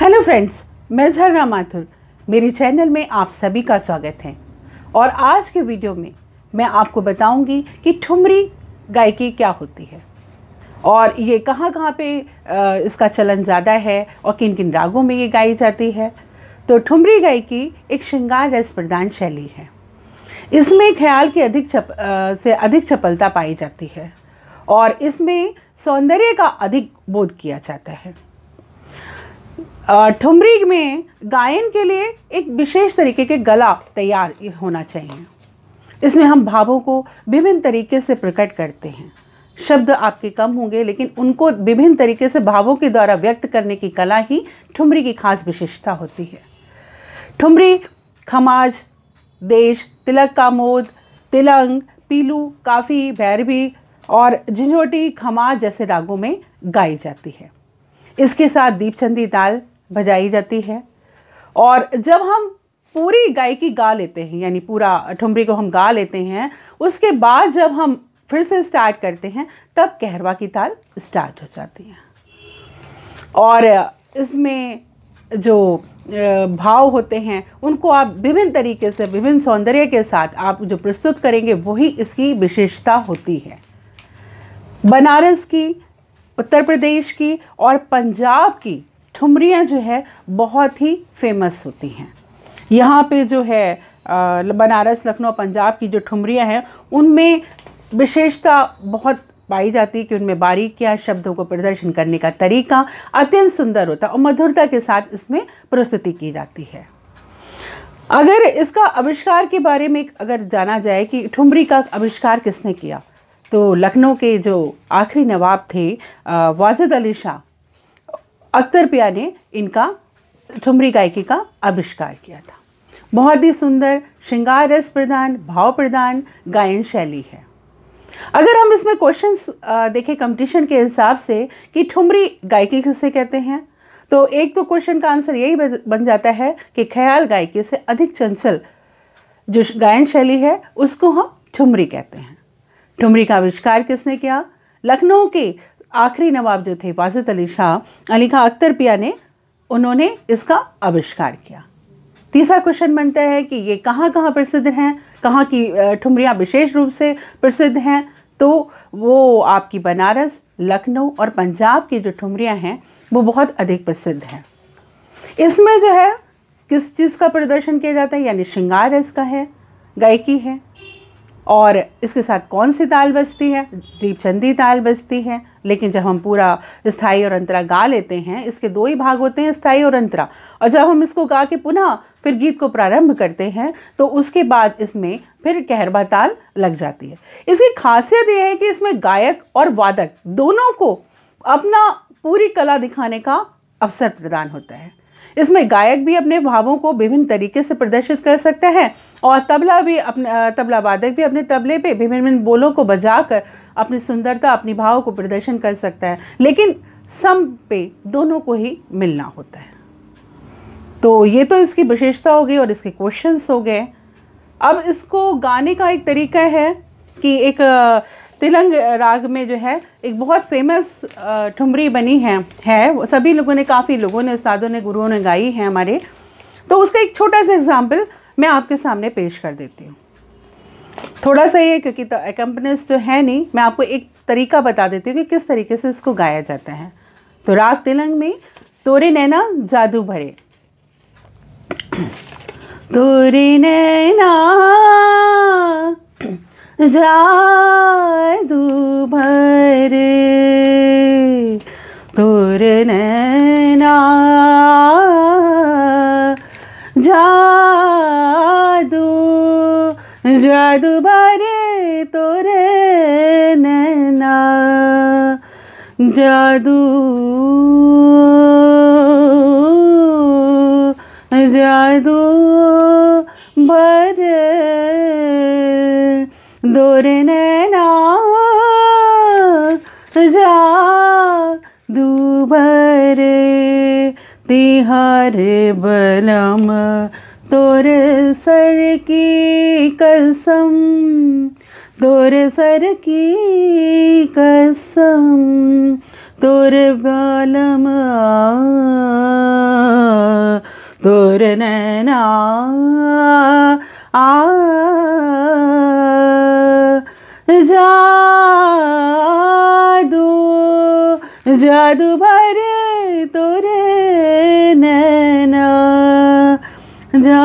hello friends मैं झरना माथुर मेरे चैनल में आप सभी का स्वागत है और आज के वीडियो में मैं आपको बताऊंगी कि ठुमरी गायकी क्या होती है और ये कहाँ कहाँ पे इसका चलन ज़्यादा है और किन किन रागों में ये गाई जाती है तो ठुमरी गायकी एक श्रृंगार रस प्रदान शैली है इसमें ख्याल की अधिक चप, आ, से अधिक चपलता पाई जाती है और इसमें सौंदर्य का अधिक बोध किया जाता है ठुमरी में गायन के लिए एक विशेष तरीके के गला तैयार होना चाहिए इसमें हम भावों को विभिन्न तरीके से प्रकट करते हैं शब्द आपके कम होंगे लेकिन उनको विभिन्न तरीके से भावों के द्वारा व्यक्त करने की कला ही ठुमरी की खास विशेषता होती है ठुमरी खमाज देश तिलक का मोद तिलंग पीलू काफ़ी भैरवी और झिझोटी खमाज जैसे रागों में गाई जाती है इसके साथ दीपचंदी दाल बजाई जाती है और जब हम पूरी गाय की गा लेते हैं यानी पूरा ठुमरी को हम गा लेते हैं उसके बाद जब हम फिर से स्टार्ट करते हैं तब कहरवा की ताल स्टार्ट हो जाती है और इसमें जो भाव होते हैं उनको आप विभिन्न तरीके से विभिन्न सौंदर्य के साथ आप जो प्रस्तुत करेंगे वही इसकी विशेषता होती है बनारस की उत्तर प्रदेश की और पंजाब की ठुमरियाँ जो है बहुत ही फेमस होती हैं यहाँ पे जो है बनारस लखनऊ पंजाब की जो ठुमरियाँ हैं उनमें विशेषता बहुत पाई जाती है कि उनमें बारीकियाँ शब्दों को प्रदर्शन करने का तरीका अत्यंत सुंदर होता है और मधुरता के साथ इसमें प्रस्तुति की जाती है अगर इसका आविष्कार के बारे में अगर जाना जाए कि ठुमरी का आविष्कार किसने किया तो लखनऊ के जो आखिरी नवाब थे वाजिद अली शाह अख्तर पिया ने इनका ठुमरी गायकी का आविष्कार किया था बहुत ही सुंदर श्रृंगार रस प्रधान भाव प्रधान गायन शैली है अगर हम इसमें क्वेश्चंस देखें कंपटीशन के हिसाब से कि ठुमरी गायकी किसे कहते हैं तो एक तो क्वेश्चन का आंसर यही बन जाता है कि ख्याल गायकी से अधिक चंचल जो गायन शैली है उसको हम ठुमरी कहते हैं ठुमरी का आविष्कार किसने किया लखनऊ के आखिरी नवाब जो थे वाजिद अली शाह अली खां अख्तर पिया ने उन्होंने इसका आविष्कार किया तीसरा क्वेश्चन बनता है कि ये कहाँ कहाँ प्रसिद्ध हैं कहाँ की ठुमरियाँ विशेष रूप से प्रसिद्ध हैं तो वो आपकी बनारस लखनऊ और पंजाब की जो ठुमरियाँ हैं वो बहुत अधिक प्रसिद्ध हैं इसमें जो है किस चीज़ का प्रदर्शन किया जाता है यानी श्रृंगार इसका है गायकी है और इसके साथ कौन सी ताल बजती है दीपचंदी ताल बजती है लेकिन जब हम पूरा स्थाई और अंतरा गा लेते हैं इसके दो ही भाग होते हैं स्थाई और अंतरा और जब हम इसको गा के पुनः फिर गीत को प्रारंभ करते हैं तो उसके बाद इसमें फिर कहरबा ताल लग जाती है इसकी खासियत यह है कि इसमें गायक और वादक दोनों को अपना पूरी कला दिखाने का अवसर प्रदान होता है इसमें गायक भी अपने भावों को विभिन्न तरीके से प्रदर्शित कर सकते हैं और तबला भी अपने तबला वादक भी अपने तबले पे विभिन्न भिन्न बोलों को बजाकर अपनी सुंदरता अपनी भाव को प्रदर्शन कर सकता है लेकिन सम पे दोनों को ही मिलना होता है तो ये तो इसकी विशेषता हो गई और इसके क्वेश्चंस हो गए अब इसको गाने का एक तरीका है कि एक तिलंग राग में जो है एक बहुत फेमस ठुमरी बनी है है सभी लोगों ने काफ़ी लोगों ने उस्तादों ने गुरुओं ने गाई है हमारे तो उसका एक छोटा सा एग्ज़ाम्पल मैं आपके सामने पेश कर देती हूँ थोड़ा सा ये क्योंकि तो एकम्पनिस्ट तो है नहीं मैं आपको एक तरीका बता देती हूँ कि किस तरीके से इसको गाया जाता है तो राग तिलंग में तोरे नैना जादू भरे तोरे नैना जाय भरे तोर नैना जादू जादू भरे तोरे नैना जादू जादू दुर्नैना जा दूबर तिहार बलम तोर सर की कसम तोर सर की कसम तोर बलम तोर नैना आ, आ, आ जादू जादू भरे तोरे नैना जा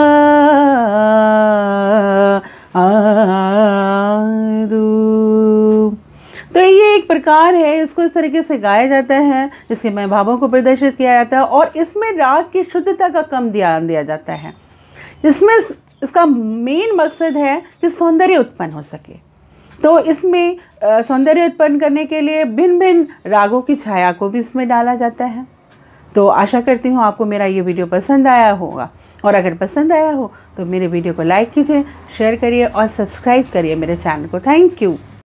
तो ये एक प्रकार है इसको इस तरीके से गाया जाता है इसके मैं भावों को प्रदर्शित किया जाता है और इसमें राग की शुद्धता का कम ध्यान दिया जाता है इसमें इसका मेन मकसद है कि सौंदर्य उत्पन्न हो सके तो इसमें सौंदर्य उत्पन्न करने के लिए भिन्न भिन्न रागों की छाया को भी इसमें डाला जाता है तो आशा करती हूँ आपको मेरा ये वीडियो पसंद आया होगा और अगर पसंद आया हो तो मेरे वीडियो को लाइक कीजिए शेयर करिए और सब्सक्राइब करिए मेरे चैनल को थैंक यू